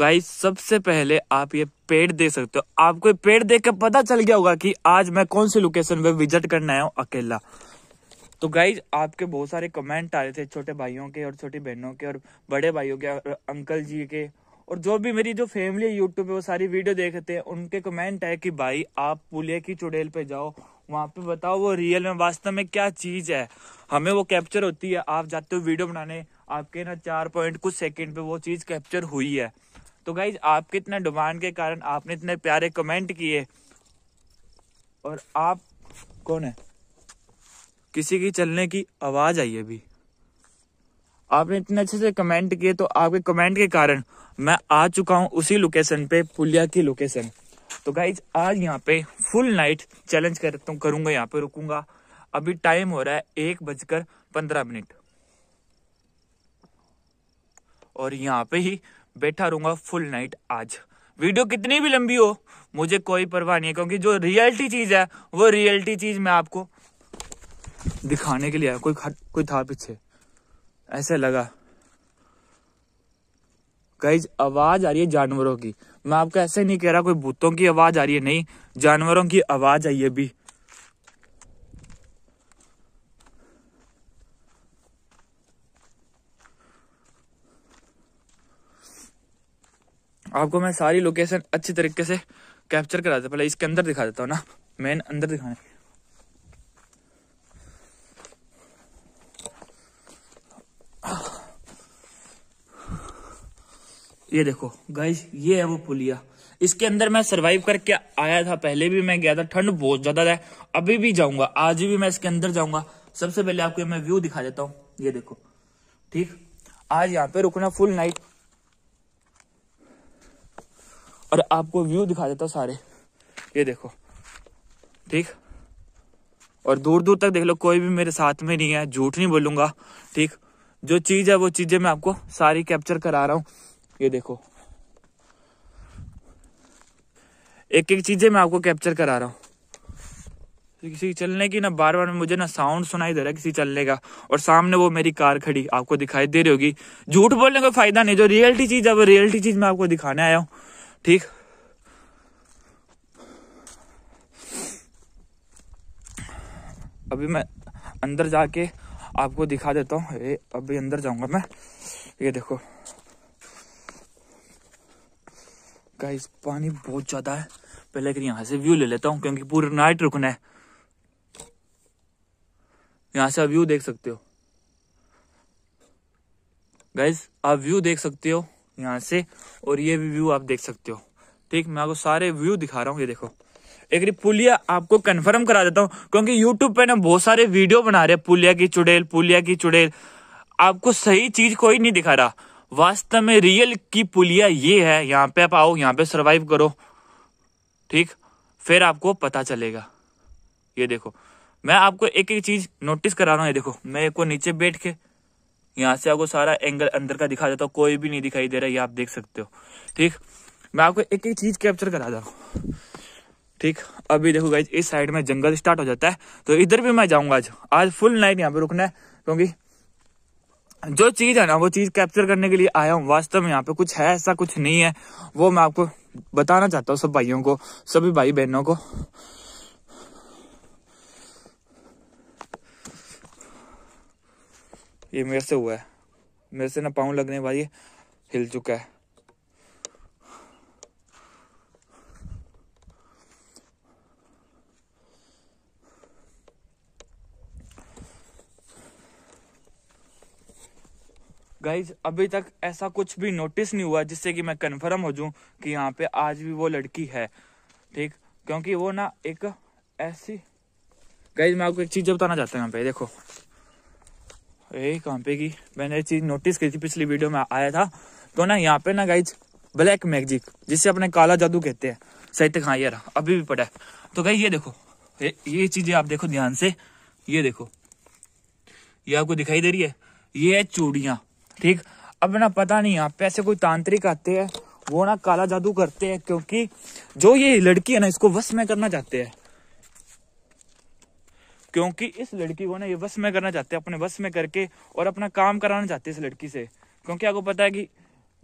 guys सबसे पहले आप ये पेड़ देख सकते हो आपको ये पेड़ देख कर पता चल गया होगा कि आज मैं कौन सी लोकेशन पे विजिट करने आया हूँ अकेला तो गाइज आपके बहुत सारे कमेंट आ रहे थे छोटे भाइयों के और छोटी बहनों के और बड़े भाइयों के और अंकल जी के और जो भी मेरी जो फैमिली यूट्यूब पे वो सारी वीडियो देखते हैं उनके कमेंट है कि भाई आप पुलिया की चुड़ैल पे जाओ वहाँ पे बताओ वो रियल में वास्तव में क्या चीज है हमें वो कैप्चर होती है आप जाते हो वीडियो बनाने आपके ना चार पॉइंट कुछ सेकंड पे वो चीज कैप्चर हुई है तो गाइज आपके इतने डिमांड के कारण आपने इतने प्यारे कमेंट किए और आप कौन है किसी की चलने की आवाज आई अभी आपने इतने अच्छे से कमेंट किए तो आपके कमेंट के कारण मैं आ चुका हूं उसी लोकेशन पे पुलिया की लोकेशन तो गाइज आज यहाँ पे फुल नाइट चैलेंज करता हूँ करूंगा यहाँ पे रुकूंगा अभी टाइम हो रहा है एक बजकर पंद्रह मिनट और यहाँ पे ही बैठा रहूंगा फुल नाइट आज वीडियो कितनी भी लंबी हो मुझे कोई परवाह नहीं है क्योंकि जो रियलिटी चीज है वो रियलिटी चीज मैं आपको दिखाने के लिए आया कोई कोई था पीछे ऐसे लगा कई आवाज आ रही है जानवरों की मैं आपको ऐसे नहीं कह रहा कोई भूतों की आवाज आ रही है नहीं जानवरों की आवाज आई है भी आपको मैं सारी लोकेशन अच्छी तरीके से कैप्चर करा देता पहले इसके अंदर दिखा देता हूँ ना मेन अंदर दिखाने ये देखो गाइस ये है वो पुलिया इसके अंदर मैं सरवाइव करके आया था पहले भी मैं गया था ठंड बहुत ज्यादा है अभी भी जाऊंगा आज भी मैं इसके अंदर जाऊंगा सबसे पहले आपको मैं व्यू दिखा देता हूँ ये देखो ठीक आज यहाँ पे रुकना फुल नाइट और आपको व्यू दिखा देता हूँ सारे ये देखो ठीक और दूर दूर तक देख लो कोई भी मेरे साथ में नहीं है झूठ नहीं बोलूंगा ठीक जो चीज है वो चीजें मैं आपको सारी कैप्चर करा रहा हूँ ये देखो एक एक चीजें मैं आपको कैप्चर करा रहा हूँ किसी चलने की ना बार बार मुझे ना साउंड सुनाई दे रहा है किसी चलने का और सामने वो मेरी कार खड़ी आपको दिखाई दे रही होगी झूठ बोलने का फायदा नहीं जो रियलिटी चीज है वो रियलिटी चीज मैं आपको दिखाने आया हूँ ठीक अभी मैं अंदर जाके आपको दिखा देता हूँ ये अभी अंदर जाऊंगा मैं ये देखो गाइस पानी बहुत ज़्यादा है पहले कि यहाँ से व्यू ले लेता हूँ क्योंकि पूरी नाइट रुकना है यहाँ से आप व्यू देख सकते हो गाइस आप व्यू देख सकते हो यहाँ से और ये भी व्यू आप देख सकते हो ठीक मैं आपको सारे व्यू दिखा रहा हूँ ये देखो एक पुलिया आपको कंफर्म करा देता हूँ क्योंकि यूट्यूब पे ना बहुत सारे वीडियो बना रहे पुलिया की चुड़ैल पुलिया की चुड़ैल आपको सही चीज कोई नहीं दिखा रहा वास्तव में रियल की पुलिया ये है यहाँ पे आप आओ यहाँ पे सरवाइव करो ठीक फिर आपको पता चलेगा ये देखो मैं आपको एक एक चीज नोटिस करा रहा हूँ ये देखो मैं को नीचे बैठ के यहाँ से आपको सारा एंगल अंदर का दिखा देता हूँ कोई भी नहीं दिखाई दे रहा है ये आप देख सकते हो ठीक मैं आपको एक एक चीज कैप्चर करा रहा ठीक अभी देखो गाइज इस साइड में जंगल स्टार्ट हो जाता है तो इधर भी मैं जाऊंगा आज आज फुल नाइट यहाँ पे रुकना है क्योंकि जो चीज है ना वो चीज कैप्चर करने के लिए आया हूँ वास्तव में यहाँ पे कुछ है ऐसा कुछ नहीं है वो मैं आपको बताना चाहता हूँ सब भाइयों को सभी भाई बहनों को ये मेरे से हुआ है मेरे से ना पाँव लगने भाई हिल चुका है गाइज अभी तक ऐसा कुछ भी नोटिस नहीं हुआ जिससे कि मैं कन्फर्म हो जाऊं कि यहाँ पे आज भी वो लड़की है ठीक क्योंकि वो ना एक ऐसी गाइज मैं आपको एक चीज़ बताना चाहता हूँ यहाँ पे देखो ये कहाँ पे की मैंने चीज़ नोटिस की थी पिछली वीडियो में आया था तो ना यहाँ पे ना गाइज ब्लैक मैजिक जिसे अपने काला जादू कहते हैं सही तक तो हाँ यार अभी भी पड़ा है तो गाइज ये देखो ये, चीज़ें आप देखो ध्यान से ये देखो ये आपको दिखाई दे रही है ये है चूड़िया ठीक अब ना पता नहीं यहाँ पे ऐसे कोई तांत्रिक आते हैं वो ना काला जादू करते हैं क्योंकि जो ये लड़की है ना इसको वश में करना चाहते हैं क्योंकि इस लड़की को ना ये बस में करना चाहते हैं अपने बस में करके और अपना काम कराना चाहते हैं इस लड़की से क्योंकि आपको पता है कि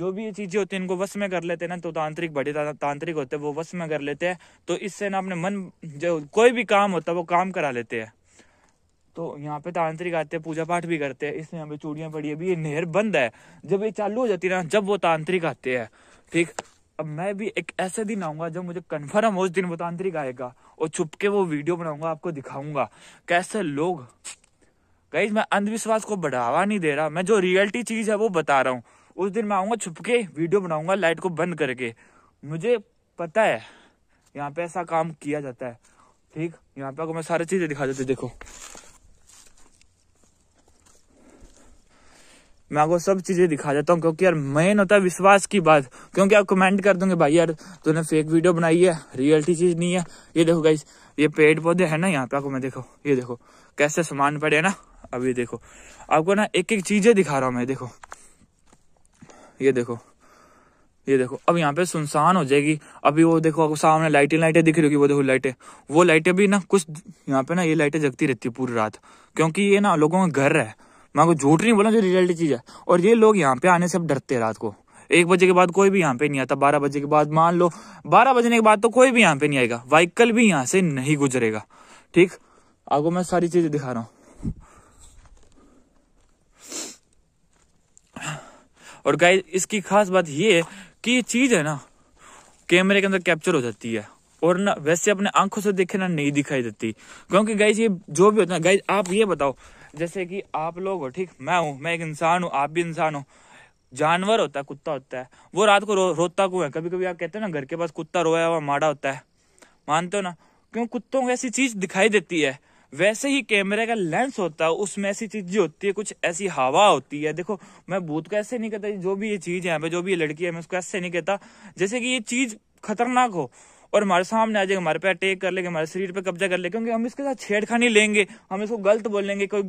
जो भी ये चीज़ें होती हैं इनको वश में कर लेते हैं ना तो तांत्रिक बड़े तांत्रिक होते हैं वो वश में कर लेते हैं तो इससे ना अपने मन जो कोई भी काम होता है वो काम करा लेते हैं तो यहाँ पे तांत्रिक आते हैं पूजा पाठ भी करते हैं इसलिए यहाँ पे चूड़ियाँ पड़ी अभी ये नहर बंद है जब ये चालू हो जाती है ना जब वो तांत्रिक आते हैं ठीक अब मैं भी एक ऐसे दिन आऊंगा जब मुझे कन्फर्म उस दिन मतांत्रिक आएगा और छुप के वो वीडियो बनाऊंगा आपको दिखाऊंगा कैसे लोग गाइज मैं अंधविश्वास को बढ़ावा नहीं दे रहा मैं जो रियलिटी चीज है वो बता रहा हूँ उस दिन मैं आऊंगा छुपके वीडियो बनाऊंगा लाइट को बंद करके मुझे पता है यहाँ पे ऐसा काम किया जाता है ठीक यहाँ पे आपको मैं सारी चीजें दिखा देती देखो मैं आपको सब चीज़ें दिखा देता हूँ क्योंकि यार मेन होता है विश्वास की बात क्योंकि आप कमेंट कर दूंगे भाई यार तूने फेक वीडियो बनाई है रियलिटी चीज़ नहीं है ये देखो गाइस ये पेड़ पौधे है ना यहाँ पे आपको मैं देखो ये देखो कैसे सामान पड़े है ना अभी देखो आपको ना एक एक चीज़ें दिखा रहा हूं मैं देखो ये देखो ये देखो अब यहाँ पे सुनसान हो जाएगी अभी वो देखो आपको सामने लाइटें लाइटें दिख रही होगी वो देखो लाइटें वो लाइटें भी ना कुछ यहाँ पे ना ये लाइटें जगती रहती है पूरी रात क्योंकि ये ना लोगों का घर है मैं को झूठ नहीं बोला जो रियलिटी चीज़ है और ये लोग यहाँ पे आने से अब डरते रात को एक बजे के बाद कोई भी यहाँ पे नहीं आता बारह बजे के बाद मान लो बारह बजने के बाद तो कोई भी यहाँ पे नहीं आएगा वाइकल भी यहाँ से नहीं गुजरेगा ठीक आपको मैं सारी चीजें दिखा रहा हूँ और गाय इसकी खास बात ये है कि ये चीज है ना कैमरे के अंदर कैप्चर हो जाती है और ना वैसे अपने आंखों से देखे ना नहीं दिखाई देती क्योंकि गाइज ये जो भी होता है गाइज आप ये बताओ जैसे कि आप लोग हो ठीक मैं हूँ मैं एक इंसान हूँ आप भी इंसान हो जानवर होता है कुत्ता होता है वो रात को रो, रोता क्यों है कभी कभी आप कहते हो ना घर के पास कुत्ता रोया हुआ माड़ा होता है मानते हो ना क्यों कुत्तों को ऐसी चीज दिखाई देती है वैसे ही कैमरे का लेंस होता है उसमें ऐसी चीज होती है कुछ ऐसी हवा होती है देखो मैं भूत को ऐसे नहीं कहता जो भी ये चीज है जो भी ये लड़की है मैं उसको ऐसे नहीं कहता जैसे कि ये चीज खतरनाक हो और हमारे सामने आ जाएगा हमारे पे अटैक कर लेगा हमारे शरीर पे कब्जा कर लेगा क्योंकि हम इसके साथ छेड़खानी लेंगे हम इसको गलत बोलेंगे कोई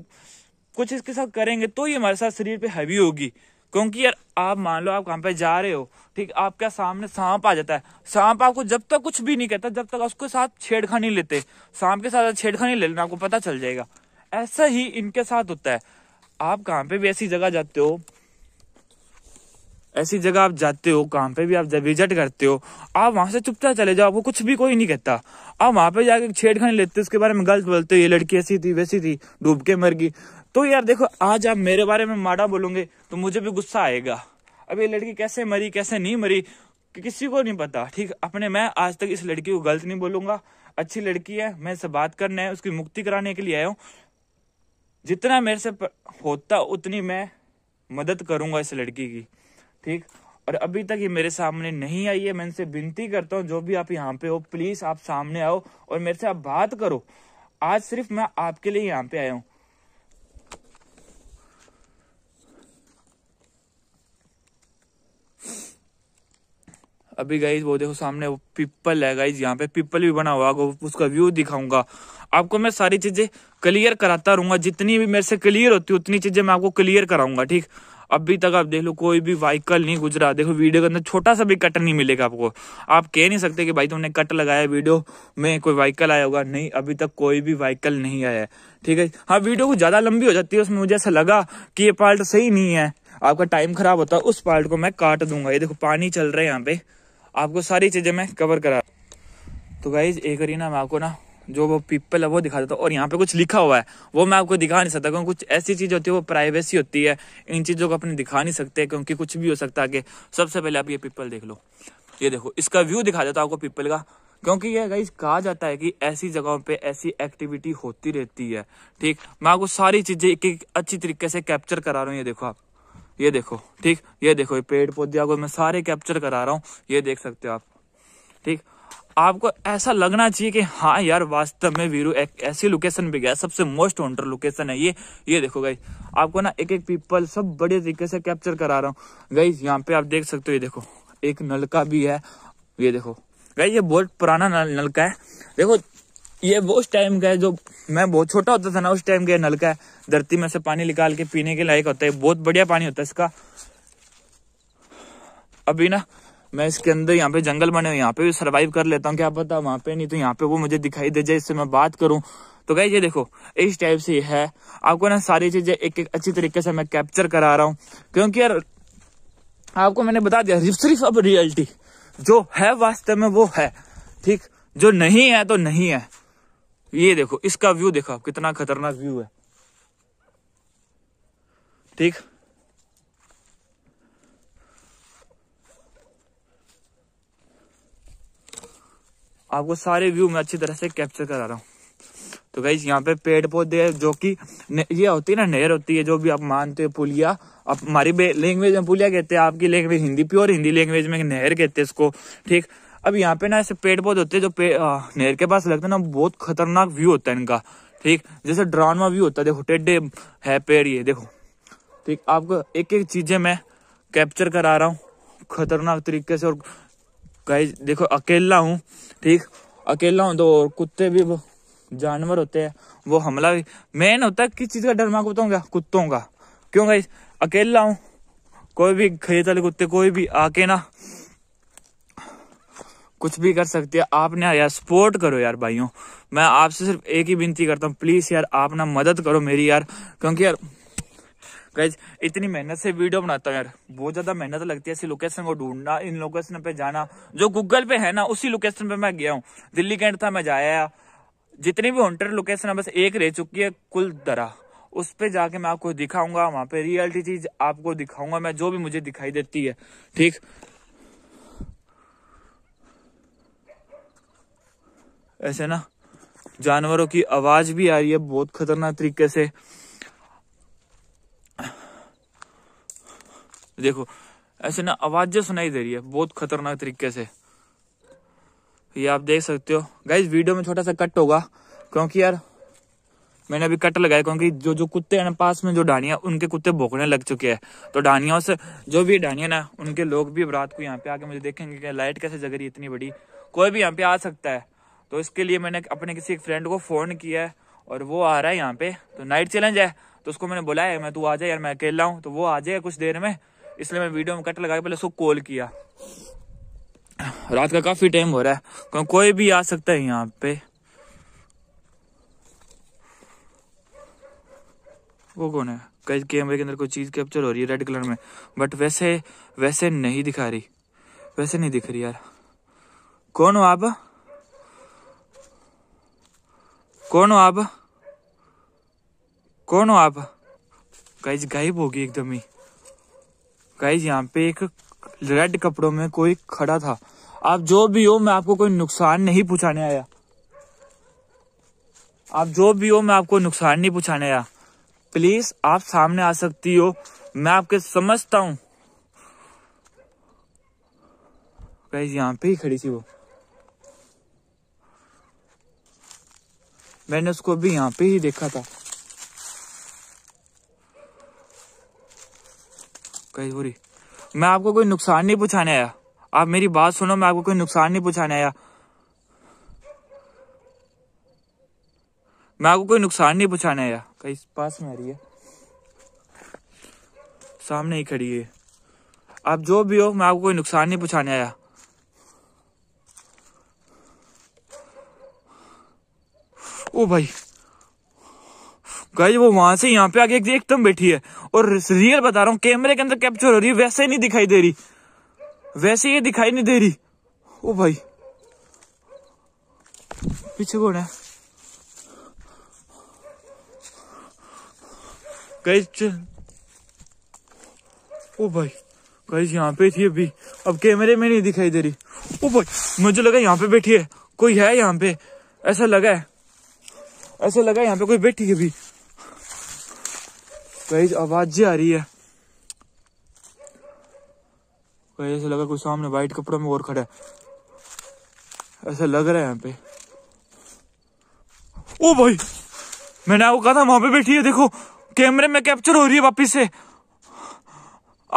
कुछ इसके साथ करेंगे तो ये हमारे साथ शरीर पे हैवी होगी क्योंकि यार आप मान लो आप कहाँ पे जा रहे हो ठीक आपके सामने सांप आ जाता है सांप आपको जब तक कुछ भी नहीं कहता जब तक उसके साथ छेड़खानी लेते सांप के साथ छेड़खानी ले लेना आपको पता चल जाएगा ऐसा ही इनके साथ होता है आप कहाँ पे भी ऐसी जगह जाते हो ऐसी जगह आप जाते हो काम पे भी आप जब विजिट करते हो आप वहां से चुपचाप चले जाओ आपको कुछ भी कोई नहीं कहता आप वहां पे जाके छेड़खानी लेते हो उसके बारे में गलत बोलते हो ये लड़की ऐसी थी वैसी थी डूब के मर गई तो यार देखो आज आप मेरे बारे में माड़ा बोलोगे तो मुझे भी गुस्सा आएगा अब ये लड़की कैसे मरी कैसे नहीं मरी कि किसी को नहीं पता ठीक अपने मैं आज तक इस लड़की को गलत नहीं बोलूंगा अच्छी लड़की है मैं इससे बात करने है उसकी मुक्ति कराने के लिए आया हूँ जितना मेरे से होता उतनी मैं मदद करूंगा इस लड़की की ठीक और अभी तक ये मेरे सामने नहीं आई है मैं इनसे विनती करता हूँ जो भी आप यहाँ पे हो प्लीज आप सामने आओ और मेरे से आप बात करो आज सिर्फ मैं आपके लिए यहाँ पे आया हूँ अभी गाइज वो देखो सामने वो पिपल है गाइज यहाँ पे पिपल भी बना हुआ उसका व्यू दिखाऊंगा आपको मैं सारी चीजें क्लियर कराता रहूंगा जितनी भी मेरे से क्लियर होती है उतनी चीजें मैं आपको क्लियर कराऊंगा ठीक अभी तक आप देख लो कोई भी वाइकल नहीं गुजरा देखो वीडियो के अंदर छोटा सा भी कट नहीं मिलेगा आपको आप कह नहीं सकते कि भाई तुमने कट लगाया वीडियो में कोई वाइकल आया होगा नहीं अभी तक कोई भी वाइकल नहीं आया है ठीक है हाँ वीडियो को ज़्यादा लंबी हो जाती है उसमें मुझे ऐसा लगा कि ये पार्ट सही नहीं है आपका टाइम खराब होता है उस पार्ट को मैं काट दूंगा ये देखो पानी चल रहा है यहाँ पे आपको सारी चीज़ें मैं कवर करा तो भाई एक करी ना मैं आपको ना जो वो पीपल है वो दिखा देता हूँ और यहाँ पे कुछ लिखा हुआ है वो मैं आपको दिखा नहीं सकता क्योंकि कुछ ऐसी चीज़ होती है वो प्राइवेसी होती है इन चीज़ों को अपने दिखा नहीं सकते क्योंकि कुछ भी हो सकता है कि सबसे पहले आप ये पीपल देख लो ये देखो इसका व्यू दिखा देता हूँ आपको पीपल का क्योंकि ये गाइस कहा जाता है कि ऐसी जगहों पे ऐसी एक्टिविटी होती रहती है ठीक मैं आपको सारी चीज़ें एक एक अच्छी तरीके से कैप्चर करा रहा हूँ ये देखो आप ये देखो ठीक ये देखो ये पेड़ पौधे आपको मैं सारे कैप्चर करा रहा हूँ ये देख सकते हो आप ठीक आपको ऐसा लगना चाहिए कि हाँ यार वास्तव में वीरू एक ऐसी लोकेशन पे गया सबसे मोस्ट वॉन्टेड लोकेशन है ये ये देखो गई आपको ना एक एक पीपल सब बड़े तरीके से कैप्चर करा रहा हूँ गई यहाँ पे आप देख सकते हो ये देखो एक नलका भी है ये देखो गई ये बहुत पुराना नलका है देखो ये वो उस टाइम का है जो मैं बहुत छोटा होता था ना उस टाइम का नलका है धरती में से पानी निकाल के पीने के लायक होता है बहुत बढ़िया पानी होता है इसका अभी ना मैं इसके अंदर यहाँ पे जंगल बने हुए यहाँ पे भी सर्वाइव कर लेता हूँ क्या पता वहाँ पे नहीं तो यहाँ पे वो मुझे दिखाई दे जाए इससे मैं बात करूँ तो गई ये देखो इस टाइप से है आपको ना सारी चीजें एक एक अच्छी तरीके से मैं कैप्चर करा रहा हूँ क्योंकि यार आपको मैंने बता दिया सिर्फ अब रियलिटी जो है वास्तव में वो है ठीक जो नहीं है तो नहीं है ये देखो इसका व्यू देखो कितना खतरनाक व्यू है ठीक आपको सारे व्यू मैं अच्छी तरह से कैप्चर करा रहा हूँ तो गई यहाँ पे पेड़ पौधे है जो कि ये होती है ना नहर होती है जो भी आप मानते हो पुलिया आप हमारी लैंग्वेज में पुलिया कहते हैं आपकी language Hindi pure Hindi language में नहर कहते हैं इसको ठीक अब यहाँ पे ना ऐसे पेड़ पौधे होते हैं जो नहर के पास लगते हैं ना बहुत खतरनाक व्यू होता है इनका ठीक जैसे ड्रामा व्यू होता है देखो टेडे है पेड़ ये देखो ठीक आपको एक एक चीजें मैं कैप्चर करा रहा हूँ खतरनाक तरीके से और गाइज देखो अकेला हूँ ठीक अकेला हूँ तो और कुत्ते भी वो जानवर होते हैं वो हमला भी मेन होता है किस चीज़ का डर मैं आपको कुत्तों का क्यों गाइज अकेला हूँ कोई भी खेत वाले कुत्ते कोई भी आके ना कुछ भी कर सकते हैं आपने यार सपोर्ट करो यार भाइयों मैं आपसे सिर्फ एक ही विनती करता हूँ प्लीज़ यार आप ना मदद करो मेरी यार क्योंकि यार गाइज इतनी मेहनत से वीडियो बनाता हूँ यार बहुत ज्यादा मेहनत लगती है ऐसी लोकेशन को ढूंढना इन लोकेशन पे जाना जो गूगल पे है ना उसी लोकेशन पे मैं गया हूँ दिल्ली कैंट था मैं जाया जितनी भी हॉन्टेड लोकेशन है बस एक रह चुकी है कुल दरा उस पर जाके मैं आपको दिखाऊंगा वहां पे रियलिटी चीज आपको दिखाऊंगा मैं जो भी मुझे दिखाई देती है ठीक ऐसे ना जानवरों की आवाज भी आ रही है बहुत खतरनाक तरीके से देखो ऐसे ना आवाज़ें सुनाई दे रही है बहुत खतरनाक तरीके से ये आप देख सकते हो गाइज वीडियो में छोटा सा कट होगा क्योंकि यार मैंने अभी कट लगाया क्योंकि जो जो कुत्ते हैं पास में जो डानिया उनके कुत्ते भोंकने लग चुके हैं तो डानिया से जो भी डानिया ना उनके लोग भी रात को यहाँ पे आके मुझे देखेंगे कि लाइट कैसे जग रही इतनी बड़ी कोई भी यहाँ पे आ सकता है तो इसके लिए मैंने अपने किसी एक फ्रेंड को फ़ोन किया है और वो आ रहा है यहाँ पे तो नाइट चैलेंज है तो उसको मैंने बुलाया मैं तू आ जाए यार मैं अकेला हूँ तो वो आ जाएगा कुछ देर में इसलिए मैं वीडियो में कट लगा के पहले उसको कॉल किया रात का काफ़ी टाइम हो रहा है कोई भी आ सकता है यहाँ पे वो कौन है कई कैमरे के अंदर कोई चीज़ कैप्चर हो रही है रेड कलर में बट वैसे वैसे नहीं दिखा रही वैसे नहीं दिख रही यार कौन हो आप कौन हो आप कौन हो आप गाइज गायब होगी एकदम ही गाइज यहाँ पे एक रेड कपड़ों में कोई खड़ा था आप जो भी हो मैं आपको कोई नुकसान नहीं पहुंचाने आया आप जो भी हो मैं आपको नुकसान नहीं पहुंचाने आया प्लीज आप सामने आ सकती हो मैं आपके समझता हूँ गाइज यहाँ पे ही खड़ी थी वो मैंने उसको भी यहाँ पे ही देखा था कहीं हो मैं आपको कोई नुकसान नहीं पूछाने आया आप मेरी बात सुनो मैं आपको कोई नुकसान नहीं पूछाने आया मैं आपको कोई नुकसान नहीं पूछाने आया कहीं पास में आ रही है सामने ही खड़ी है आप जो भी हो मैं आपको कोई नुकसान नहीं पूछाने आया ओ भाई गाइज वो वहां से यहाँ पे आगे एकदम बैठी है और रियल बता रहा हूँ कैमरे के अंदर कैप्चर हो रही है वैसे नहीं दिखाई दे रही वैसे ये दिखाई नहीं दे रही ओ भाई पीछे कौन है गाइज ओ भाई गाइज यहाँ पे थी अभी अब कैमरे में नहीं दिखाई दे रही ओ भाई मुझे लगा यहाँ पे बैठी है कोई है यहाँ पे ऐसा लगा है ऐसा लगा यहाँ पे कोई बैठी है अभी कहीं आवाजें आ रही है कहीं ऐसा लगा कोई सामने व्हाइट कपड़ों में और खड़ा है ऐसा लग रहा है यहाँ पे ओ भाई मैंने आपको कहा था वहां पे बैठी है देखो कैमरे में कैप्चर हो रही है वापिस से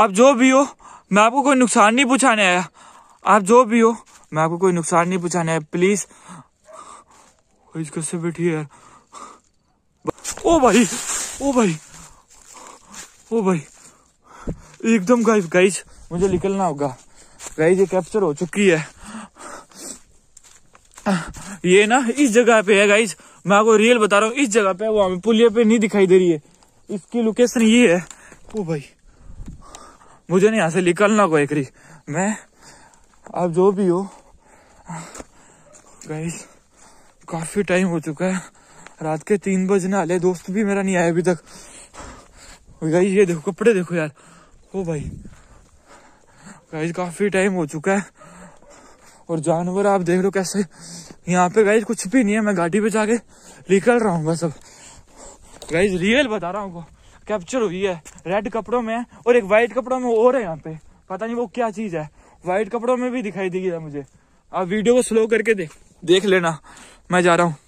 आप जो भी हो मैं आपको कोई नुकसान नहीं पूछाने आया आप जो भी हो मैं आपको कोई नुकसान नहीं पूछाने आया प्लीज कैसे बैठी है यार ओ भाई ओ भाई ओ भाई एकदम गाइस गाइस मुझे निकलना होगा गाइस ये कैप्चर हो चुकी है ये ना इस जगह पे है गाइस मैं आपको रियल बता रहा हूँ इस जगह पे वो हमें पुलिया पे नहीं दिखाई दे रही है इसकी लोकेशन ये है ओ भाई मुझे नहीं यहाँ से निकलना को एकरी मैं आप जो भी हो गाइस काफी टाइम हो चुका है रात के तीन बजने वाले दोस्त भी मेरा नहीं आया अभी तक भाई ये देखो कपड़े देखो यार ओ भाई गाइज काफी टाइम हो चुका है और जानवर आप देख लो कैसे यहाँ पे गाइज कुछ भी नहीं है मैं गाड़ी पे जाके निकल रहा हूँ बस अब रियल बता रहा हूँ कैप्चर हुई है रेड कपड़ों में और एक वाइट कपड़ों में और है यहाँ पे पता नहीं वो क्या चीज है वाइट कपड़ों में भी दिखाई देगी मुझे आप वीडियो को स्लो करके देख देख लेना मैं जा रहा हूँ